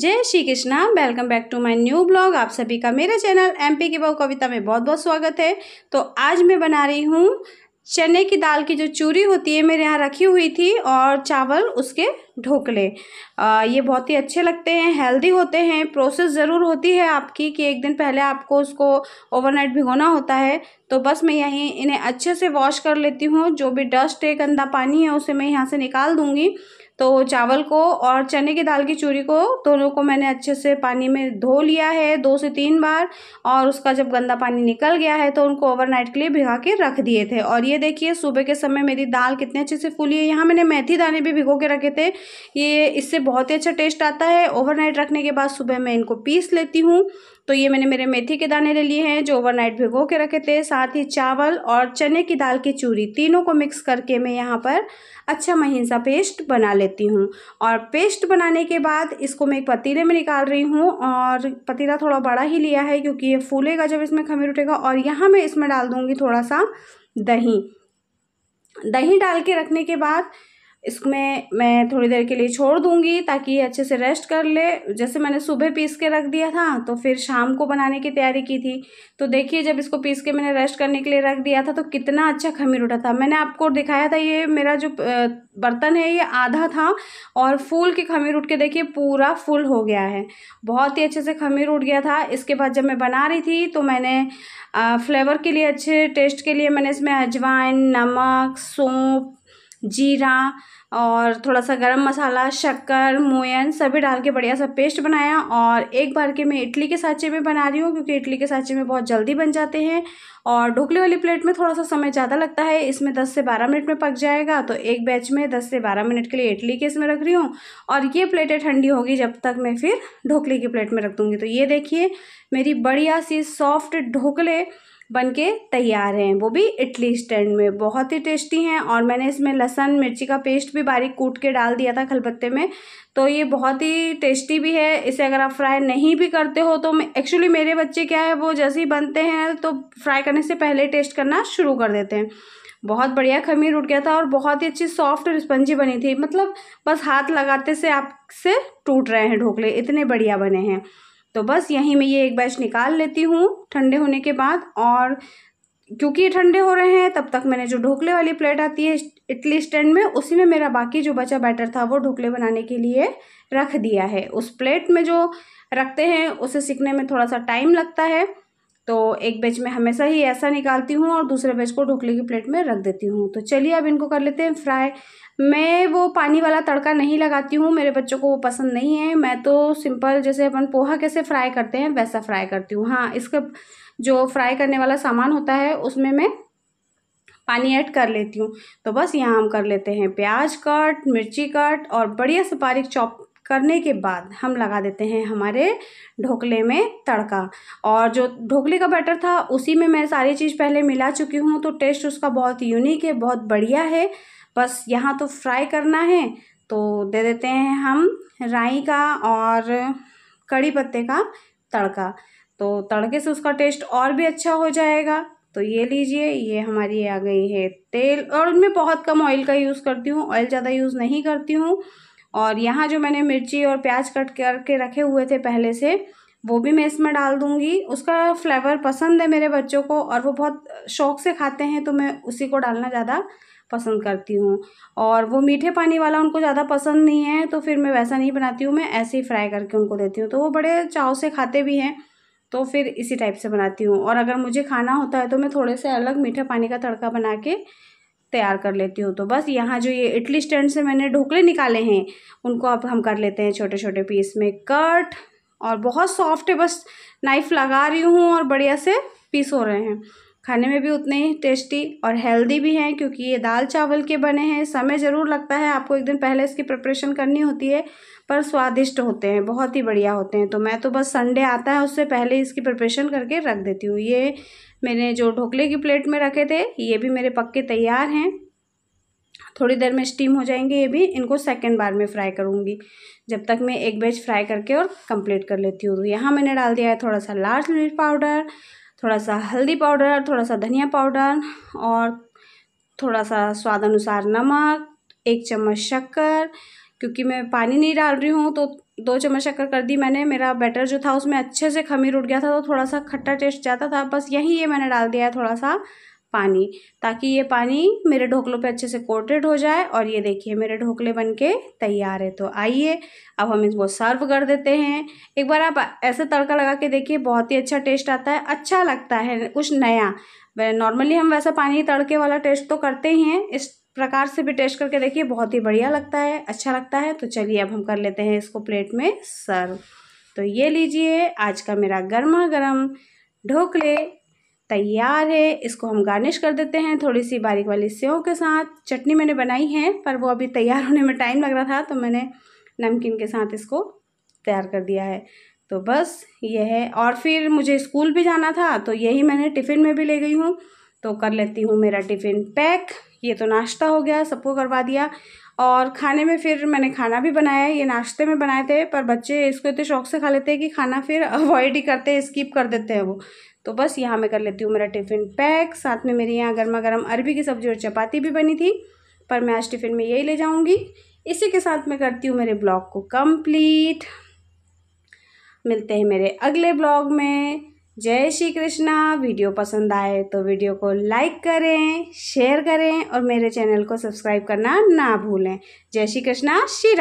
जय Shri Krishna welcome back to my new blog आप सभी का मेरे चैनल एम पी की बहु कविता में बहुत बहुत स्वागत है तो आज मैं बना रही हूँ चने की दाल की जो चूरी होती है मेरे यहाँ रखी हुई थी और चावल उसके ढोकले ये बहुत ही अच्छे लगते हैं हेल्दी होते हैं प्रोसेस ज़रूर होती है आपकी कि एक दिन पहले आपको उसको ओवरनाइट भिगोना होता है तो बस मैं यहीं इन्हें अच्छे से वॉश कर लेती हूँ जो भी डस्ट है गंदा पानी है उसे मैं यहाँ से निकाल दूँगी तो चावल को और चने की दाल की चूरी को दोनों को मैंने अच्छे से पानी में धो लिया है दो से तीन बार और उसका जब गंदा पानी निकल गया है तो उनको ओवरनाइट के लिए भिगा के रख दिए थे और ये देखिए सुबह के समय मेरी दाल कितने अच्छे से फूली है यहाँ मैंने मेथी दाने भी भिगो के रखे थे ये इससे बहुत ही अच्छा टेस्ट आता है ओवरनाइट रखने के बाद सुबह मैं इनको पीस लेती हूँ तो ये मैंने मेरे मेथी के दाने ले लिए हैं जो ओवरनाइट भिगो के रखे थे साथ ही चावल और चने की दाल की चूरी तीनों को मिक्स करके मैं यहाँ पर अच्छा महीन सा पेस्ट बना लेती हूँ और पेस्ट बनाने के बाद इसको मैं एक पतीले में निकाल रही हूँ और पतीला थोड़ा बड़ा ही लिया है क्योंकि ये फूलेगा जब इसमें खमीर उठेगा और यहाँ मैं इसमें डाल दूँगी थोड़ा सा दही दही डाल के रखने के बाद इसमें मैं थोड़ी देर के लिए छोड़ दूंगी ताकि ये अच्छे से रेस्ट कर ले जैसे मैंने सुबह पीस के रख दिया था तो फिर शाम को बनाने की तैयारी की थी तो देखिए जब इसको पीस के मैंने रेस्ट करने के लिए रख दिया था तो कितना अच्छा खमीर उठा था मैंने आपको दिखाया था ये मेरा जो बर्तन है ये आधा था और फूल के खमीर उठ के देखिए पूरा फुल हो गया है बहुत ही अच्छे से खमीर उठ गया था इसके बाद जब मैं बना रही थी तो मैंने फ्लेवर के लिए अच्छे टेस्ट के लिए मैंने इसमें अजवाइन नमक सौंप जीरा और थोड़ा सा गरम मसाला शक्कर मोयन सभी डाल के बढ़िया सा पेस्ट बनाया और एक बार के मैं इडली के साँचे में बना रही हूँ क्योंकि इडली के साँचे में बहुत जल्दी बन जाते हैं और ढोकले वाली प्लेट में थोड़ा सा समय ज़्यादा लगता है इसमें दस से बारह मिनट में पक जाएगा तो एक बैच में दस से बारह मिनट के लिए इडली के इसमें रख रही हूँ और ये प्लेटें ठंडी होगी जब तक मैं फिर ढोकले की प्लेट में रख दूँगी तो ये देखिए मेरी बढ़िया सी सॉफ्ट ढोकले बनके तैयार हैं वो भी इडली स्टैंड में बहुत ही टेस्टी हैं और मैंने इसमें लहसन मिर्ची का पेस्ट भी बारीक कूट के डाल दिया था खलबत्ते में तो ये बहुत ही टेस्टी भी है इसे अगर आप फ्राई नहीं भी करते हो तो एक्चुअली मेरे बच्चे क्या है वो जैसे ही बनते हैं तो फ्राई करने से पहले टेस्ट करना शुरू कर देते हैं बहुत बढ़िया खमीर उठ गया था और बहुत ही अच्छी सॉफ्ट और स्पंजी बनी थी मतलब बस हाथ लगाते से आपसे टूट रहे हैं ढोकले इतने बढ़िया बने हैं तो बस यहीं मैं ये एक बैच निकाल लेती हूँ ठंडे होने के बाद और क्योंकि ये ठंडे हो रहे हैं तब तक मैंने जो ढोकले वाली प्लेट आती है इडली स्टैंड में उसी में मेरा बाकी जो बचा बैटर था वो ढोकले बनाने के लिए रख दिया है उस प्लेट में जो रखते हैं उसे सीखने में थोड़ा सा टाइम लगता है तो एक बैच में हमेशा ही ऐसा निकालती हूँ और दूसरे बैच को ढोकले की प्लेट में रख देती हूँ तो चलिए अब इनको कर लेते हैं फ्राई मैं वो पानी वाला तड़का नहीं लगाती हूँ मेरे बच्चों को वो पसंद नहीं है मैं तो सिंपल जैसे अपन पोहा कैसे फ्राई करते हैं वैसा फ्राई करती हूँ हाँ इसका जो फ्राई करने वाला सामान होता है उसमें मैं पानी ऐड कर लेती हूँ तो बस यहाँ हम कर लेते हैं प्याज कट मिर्ची कट और बढ़िया से बारीक चॉप करने के बाद हम लगा देते हैं हमारे ढोकले में तड़का और जो ढोकले का बैटर था उसी में मैं सारी चीज़ पहले मिला चुकी हूँ तो टेस्ट उसका बहुत यूनिक है बहुत बढ़िया है बस यहाँ तो फ्राई करना है तो दे देते हैं हम राई का और कड़ी पत्ते का तड़का तो तड़के से उसका टेस्ट और भी अच्छा हो जाएगा तो ये लीजिए ये हमारी आ गई है तेल और मैं बहुत कम ऑयल का यूज़ करती हूँ ऑयल ज़्यादा यूज़ नहीं करती हूँ और यहाँ जो मैंने मिर्ची और प्याज कट करके रखे हुए थे पहले से वो भी मैं इसमें डाल दूँगी उसका फ्लेवर पसंद है मेरे बच्चों को और वो बहुत शौक से खाते हैं तो मैं उसी को डालना ज़्यादा पसंद करती हूँ और वो मीठे पानी वाला उनको ज़्यादा पसंद नहीं है तो फिर मैं वैसा नहीं बनाती हूँ मैं ऐसे ही फ्राई करके उनको देती हूँ तो वो बड़े चाव से खाते भी हैं तो फिर इसी टाइप से बनाती हूँ और अगर मुझे खाना होता है तो मैं थोड़े से अलग मीठे पानी का तड़का बना के तैयार कर लेती हूँ तो बस यहाँ जो ये इडली स्टैंड से मैंने ढोकले निकाले हैं उनको अब हम कर लेते हैं छोटे छोटे पीस में कट और बहुत सॉफ्ट है बस नाइफ़ लगा रही हूँ और बढ़िया से पीस हो रहे हैं खाने में भी उतने ही टेस्टी और हेल्दी भी हैं क्योंकि ये दाल चावल के बने हैं समय ज़रूर लगता है आपको एक दिन पहले इसकी प्रिपरेशन करनी होती है पर स्वादिष्ट होते हैं बहुत ही बढ़िया होते हैं तो मैं तो बस संडे आता है उससे पहले इसकी प्रिपरेशन करके रख देती हूँ ये मैंने जो ढोकले की प्लेट में रखे थे ये भी मेरे पक्के तैयार हैं थोड़ी देर में स्टीम हो जाएंगे ये भी इनको सेकेंड बार में फ्राई करूँगी जब तक मैं एक बैच फ्राई करके और कंप्लीट कर लेती हूँ तो यहाँ मैंने डाल दिया है थोड़ा सा लार्ज मिर्च पाउडर थोड़ा सा हल्दी पाउडर थोड़ा सा धनिया पाउडर और थोड़ा सा स्वाद अनुसार नमक एक चम्मच शक्कर क्योंकि मैं पानी नहीं डाल रही हूँ तो दो चम्मच शक्कर कर दी मैंने मेरा बैटर जो था उसमें अच्छे से खमीर उठ गया था तो थोड़ा सा खट्टा टेस्ट जाता था बस यही ये मैंने डाल दिया है थोड़ा सा पानी ताकि ये पानी मेरे ढोकलों पे अच्छे से कोटेड हो जाए और ये देखिए मेरे ढोकले बन के तैयार है तो आइए अब हम इसको सर्व कर देते हैं एक बार आप ऐसे तड़का लगा के देखिए बहुत ही अच्छा टेस्ट आता है अच्छा लगता है कुछ नया नॉर्मली हम वैसा पानी तड़के वाला टेस्ट तो करते ही हैं इस प्रकार से भी टेस्ट करके देखिए बहुत ही बढ़िया लगता है अच्छा लगता है तो चलिए अब हम कर लेते हैं इसको प्लेट में सर्व तो ये लीजिए आज का मेरा गर्मा गर्म ढोकले तैयार है इसको हम गार्निश कर देते हैं थोड़ी सी बारीक वाली सेव के साथ चटनी मैंने बनाई है पर वो अभी तैयार होने में टाइम लग रहा था तो मैंने नमकीन के साथ इसको तैयार कर दिया है तो बस ये है और फिर मुझे स्कूल भी जाना था तो यही मैंने टिफ़िन में भी ले गई हूँ तो कर लेती हूँ मेरा टिफ़िन पैक ये तो नाश्ता हो गया सबको करवा दिया और खाने में फिर मैंने खाना भी बनाया ये नाश्ते में बनाए थे पर बच्चे इसको इतने शौक से खा लेते हैं कि खाना फिर अवॉइड ही करते हैं स्किप कर देते हैं वो तो बस यहाँ मैं कर लेती हूँ मेरा टिफ़िन पैक साथ में मेरे यहाँ गर्मा गर्म अरबी की सब्ज़ी और चपाती भी बनी थी पर मैं आज टिफ़िन में यही ले जाऊँगी इसी के साथ मैं करती हूँ मेरे ब्लॉग को कम्प्लीट मिलते हैं मेरे अगले ब्लॉग में जय श्री कृष्णा वीडियो पसंद आए तो वीडियो को लाइक करें शेयर करें और मेरे चैनल को सब्सक्राइब करना ना भूलें जय श्री कृष्णा श्री